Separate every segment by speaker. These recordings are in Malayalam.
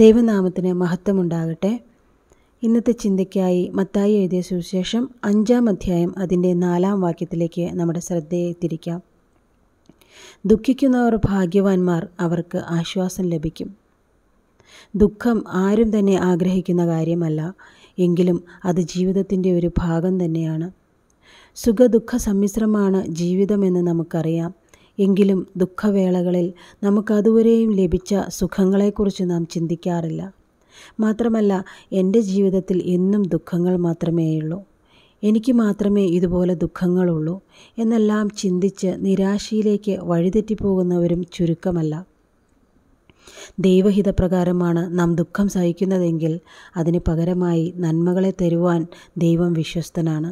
Speaker 1: ദൈവനാമത്തിന് മഹത്വമുണ്ടാകട്ടെ ഇന്നത്തെ ചിന്തയ്ക്കായി മത്തായി എഴുതിയ സുവിശേഷം അഞ്ചാം അധ്യായം അതിൻ്റെ നാലാം വാക്യത്തിലേക്ക് നമ്മുടെ ശ്രദ്ധയെ തിരിക്കാം ദുഃഖിക്കുന്നവർ ഭാഗ്യവാന്മാർ അവർക്ക് ആശ്വാസം ലഭിക്കും ദുഃഖം ആരും തന്നെ ആഗ്രഹിക്കുന്ന കാര്യമല്ല എങ്കിലും അത് ജീവിതത്തിൻ്റെ ഒരു ഭാഗം തന്നെയാണ് സുഖദുഃഖ സമ്മിശ്രമാണ് ജീവിതമെന്ന് നമുക്കറിയാം എങ്കിലും ദുഃഖവേളകളിൽ നമുക്കതുവരെയും ലഭിച്ച സുഖങ്ങളെക്കുറിച്ച് നാം ചിന്തിക്കാറില്ല മാത്രമല്ല എൻ്റെ ജീവിതത്തിൽ എന്നും ദുഃഖങ്ങൾ മാത്രമേയുള്ളൂ എനിക്ക് മാത്രമേ ഇതുപോലെ ദുഃഖങ്ങളുള്ളൂ എന്നെല്ലാം ചിന്തിച്ച് നിരാശയിലേക്ക് വഴിതെറ്റിപ്പോകുന്നവരും ചുരുക്കമല്ല ദൈവഹിതപ്രകാരമാണ് നാം ദുഃഖം സഹിക്കുന്നതെങ്കിൽ അതിന് പകരമായി നന്മകളെ തരുവാൻ ദൈവം വിശ്വസ്തനാണ്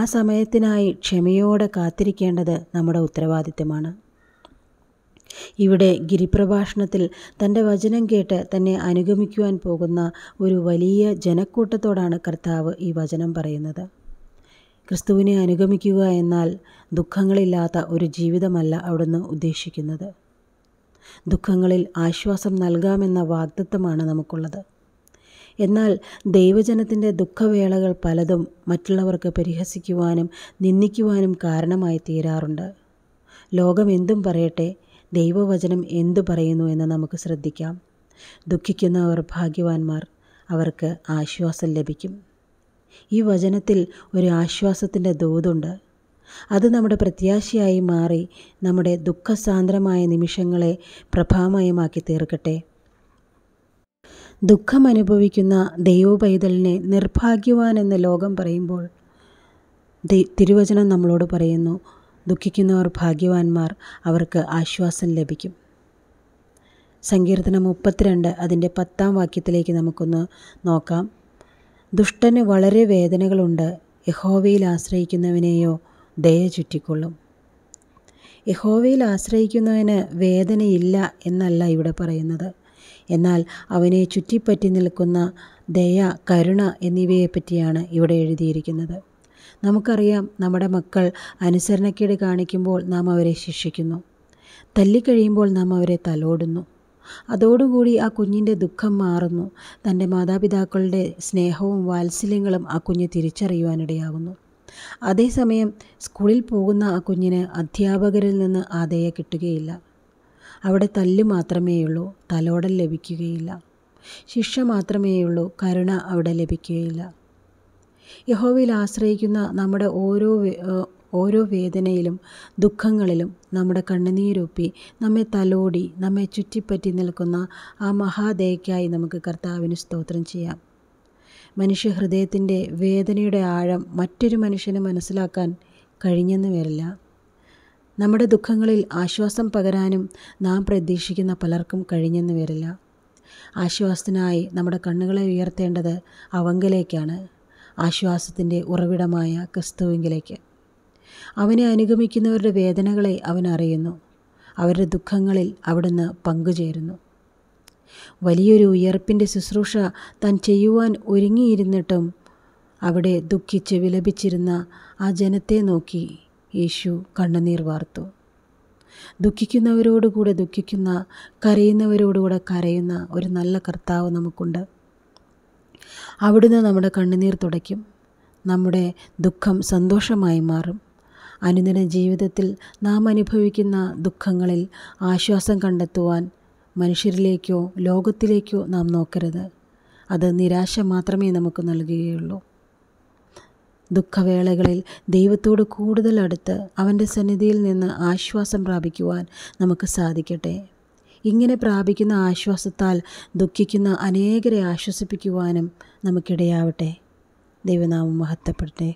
Speaker 1: ആ സമയത്തിനായി ക്ഷമയോടെ കാത്തിരിക്കേണ്ടത് നമ്മുടെ ഉത്തരവാദിത്തമാണ് ഇവിടെ ഗിരിപ്രഭാഷണത്തിൽ തൻ്റെ വചനം കേട്ട് തന്നെ അനുഗമിക്കുവാൻ പോകുന്ന ഒരു വലിയ ജനക്കൂട്ടത്തോടാണ് കർത്താവ് ഈ വചനം പറയുന്നത് ക്രിസ്തുവിനെ അനുഗമിക്കുക എന്നാൽ ദുഃഖങ്ങളില്ലാത്ത ഒരു ജീവിതമല്ല അവിടുന്ന് ഉദ്ദേശിക്കുന്നത് ദുഃഖങ്ങളിൽ ആശ്വാസം നൽകാമെന്ന വാഗ്ദത്വമാണ് നമുക്കുള്ളത് എന്നാൽ ദൈവജനത്തിൻ്റെ ദുഃഖവേളകൾ പലതും മറ്റുള്ളവർക്ക് പരിഹസിക്കുവാനും നിന്ദിക്കുവാനും കാരണമായി തീരാറുണ്ട് ലോകം എന്തും പറയട്ടെ ദൈവവചനം എന്തു പറയുന്നു എന്ന് നമുക്ക് ശ്രദ്ധിക്കാം ദുഃഖിക്കുന്നവർ ഭാഗ്യവാന്മാർ അവർക്ക് ആശ്വാസം ലഭിക്കും ഈ വചനത്തിൽ ഒരു ആശ്വാസത്തിൻ്റെ ദൂതുണ്ട് അത് നമ്മുടെ പ്രത്യാശയായി മാറി നമ്മുടെ ദുഃഖസാന്ദ്രമായ നിമിഷങ്ങളെ പ്രഭാമയമാക്കി തീർക്കട്ടെ ദുഃഖമനുഭവിക്കുന്ന ദൈവപൈതലിനെ നിർഭാഗ്യവാൻ എന്ന് ലോകം പറയുമ്പോൾ തിരുവചനം നമ്മളോട് പറയുന്നു ദുഃഖിക്കുന്നവർ ഭാഗ്യവാന്മാർ അവർക്ക് ആശ്വാസം ലഭിക്കും സങ്കീർത്തനം മുപ്പത്തിരണ്ട് അതിൻ്റെ പത്താം വാക്യത്തിലേക്ക് നമുക്കൊന്ന് നോക്കാം ദുഷ്ടന് വളരെ വേദനകളുണ്ട് യഹോവയിൽ ആശ്രയിക്കുന്നവനെയോ ദയ ചുറ്റിക്കൊള്ളും യഹോവയിൽ ആശ്രയിക്കുന്നവന് വേദനയില്ല എന്നല്ല ഇവിടെ പറയുന്നത് എന്നാൽ അവനെ ചുറ്റിപ്പറ്റി നിൽക്കുന്ന ദയ കരുണ എന്നിവയെപ്പറ്റിയാണ് ഇവിടെ എഴുതിയിരിക്കുന്നത് നമുക്കറിയാം നമ്മുടെ മക്കൾ അനുസരണക്കേട് കാണിക്കുമ്പോൾ നാം അവരെ ശിക്ഷിക്കുന്നു തല്ലിക്കഴിയുമ്പോൾ നാം അവരെ തലോടുന്നു അതോടുകൂടി ആ കുഞ്ഞിൻ്റെ ദുഃഖം മാറുന്നു തൻ്റെ മാതാപിതാക്കളുടെ സ്നേഹവും വാത്സല്യങ്ങളും ആ കുഞ്ഞ് തിരിച്ചറിയുവാനിടയാകുന്നു അതേസമയം സ്കൂളിൽ പോകുന്ന ആ കുഞ്ഞിന് അധ്യാപകരിൽ നിന്ന് ആ ദയ കിട്ടുകയില്ല അവിടെ തല്ല് മാത്രമേയുള്ളൂ തലോടൽ ലഭിക്കുകയില്ല ശിക്ഷ മാത്രമേയുള്ളൂ കരുണ അവിടെ ലഭിക്കുകയില്ല യഹോവയിൽ ആശ്രയിക്കുന്ന നമ്മുടെ ഓരോ ഓരോ വേദനയിലും ദുഃഖങ്ങളിലും നമ്മുടെ കണ്ണുനീരൊപ്പി നമ്മെ തലോടി നമ്മെ ചുറ്റിപ്പറ്റി നിൽക്കുന്ന ആ മഹാദയയ്ക്കായി നമുക്ക് കർത്താവിന് സ്തോത്രം ചെയ്യാം മനുഷ്യ ഹൃദയത്തിൻ്റെ വേദനയുടെ ആഴം മറ്റൊരു മനുഷ്യന് മനസ്സിലാക്കാൻ കഴിഞ്ഞെന്ന് വരില്ല നമ്മുടെ ദുഃഖങ്ങളിൽ ആശ്വാസം പകരാനും നാം പ്രതീക്ഷിക്കുന്ന പലർക്കും കഴിഞ്ഞെന്ന് വരില്ല ആശ്വാസത്തിനായി നമ്മുടെ കണ്ണുകളെ ഉയർത്തേണ്ടത് അവങ്കിലേക്കാണ് ആശ്വാസത്തിൻ്റെ ഉറവിടമായ ക്രിസ്തുവിങ്കിലേക്ക് അവനെ അനുഗമിക്കുന്നവരുടെ വേദനകളെ അവൻ അറിയുന്നു അവരുടെ ദുഃഖങ്ങളിൽ അവിടുന്ന് പങ്കുചേരുന്നു വലിയൊരു ഉയർപ്പിൻ്റെ ശുശ്രൂഷ താൻ ചെയ്യുവാൻ ഒരുങ്ങിയിരുന്നിട്ടും അവിടെ ദുഃഖിച്ച് വിലപിച്ചിരുന്ന ആ ജനത്തെ നോക്കി യേശു കണ്ണുനീർ വാർത്തു ദുഃഖിക്കുന്നവരോടുകൂടെ ദുഃഖിക്കുന്ന കരയുന്നവരോടുകൂടെ കരയുന്ന ഒരു നല്ല കർത്താവ് നമുക്കുണ്ട് അവിടുന്ന് നമ്മുടെ കണ്ണുനീർ തുടയ്ക്കും നമ്മുടെ ദുഃഖം സന്തോഷമായി മാറും അനുദിന ജീവിതത്തിൽ നാം അനുഭവിക്കുന്ന ദുഃഖങ്ങളിൽ ആശ്വാസം കണ്ടെത്തുവാൻ മനുഷ്യരിലേക്കോ ലോകത്തിലേക്കോ നാം നോക്കരുത് അത് നിരാശ മാത്രമേ നമുക്ക് നൽകുകയുള്ളൂ ദുഃഖവേളകളിൽ ദൈവത്തോട് കൂടുതൽ അടുത്ത് അവൻ്റെ സന്നിധിയിൽ നിന്ന് ആശ്വാസം പ്രാപിക്കുവാൻ നമുക്ക് സാധിക്കട്ടെ ഇങ്ങനെ പ്രാപിക്കുന്ന ആശ്വാസത്താൽ ദുഃഖിക്കുന്ന അനേകരെ ആശ്വസിപ്പിക്കുവാനും നമുക്കിടയാവട്ടെ ദൈവനാമം മഹത്വപ്പെടട്ടെ